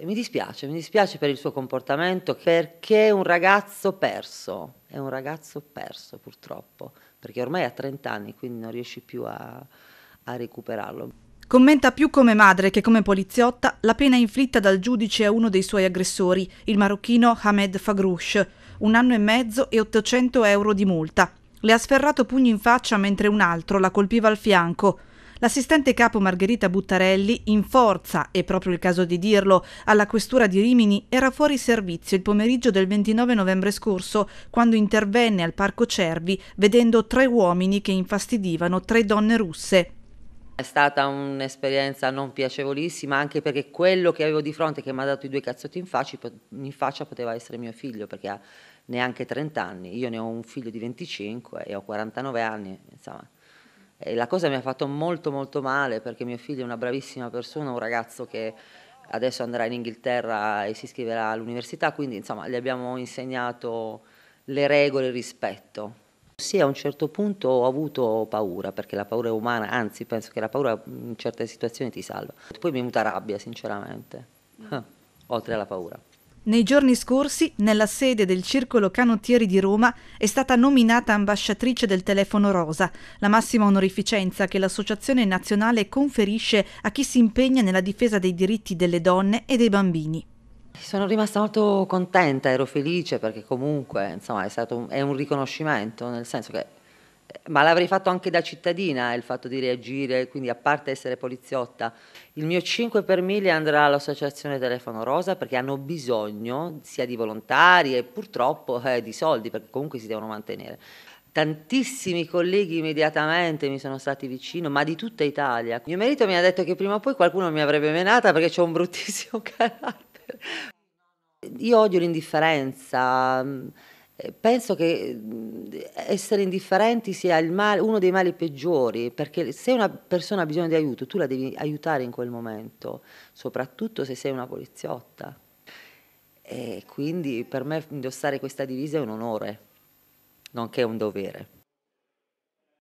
E mi dispiace, mi dispiace per il suo comportamento perché è un ragazzo perso, è un ragazzo perso purtroppo, perché ormai ha 30 anni quindi non riesci più a, a recuperarlo. Commenta più come madre che come poliziotta la pena inflitta dal giudice a uno dei suoi aggressori, il marocchino Hamed Fagrouche, un anno e mezzo e 800 euro di multa. Le ha sferrato pugni in faccia mentre un altro la colpiva al fianco. L'assistente capo Margherita Buttarelli, in forza, è proprio il caso di dirlo, alla questura di Rimini, era fuori servizio il pomeriggio del 29 novembre scorso, quando intervenne al Parco Cervi vedendo tre uomini che infastidivano tre donne russe. È stata un'esperienza non piacevolissima anche perché quello che avevo di fronte che mi ha dato i due cazzotti in faccia, in faccia poteva essere mio figlio perché ha neanche 30 anni, io ne ho un figlio di 25 e ho 49 anni, insomma e la cosa mi ha fatto molto molto male perché mio figlio è una bravissima persona, un ragazzo che adesso andrà in Inghilterra e si iscriverà all'università, quindi insomma gli abbiamo insegnato le regole e il rispetto. Sì, a un certo punto ho avuto paura, perché la paura è umana, anzi penso che la paura in certe situazioni ti salva. Poi mi è venuta rabbia, sinceramente, oltre alla paura. Nei giorni scorsi, nella sede del Circolo Canottieri di Roma, è stata nominata ambasciatrice del telefono rosa, la massima onorificenza che l'Associazione Nazionale conferisce a chi si impegna nella difesa dei diritti delle donne e dei bambini. Sono rimasta molto contenta, ero felice perché comunque insomma, è, stato un, è un riconoscimento, nel senso che ma l'avrei fatto anche da cittadina il fatto di reagire, quindi a parte essere poliziotta, il mio 5 per 1000 andrà all'associazione Telefono Rosa perché hanno bisogno sia di volontari e purtroppo eh, di soldi perché comunque si devono mantenere. Tantissimi colleghi immediatamente mi sono stati vicino, ma di tutta Italia. Mio marito mi ha detto che prima o poi qualcuno mi avrebbe menata perché ho un bruttissimo carattere. Io odio l'indifferenza mm, eh, penso che essere indifferenti sia male, uno dei mali peggiori, perché se una persona ha bisogno di aiuto, tu la devi aiutare in quel momento, soprattutto se sei una poliziotta. E quindi per me indossare questa divisa è un onore, nonché un dovere.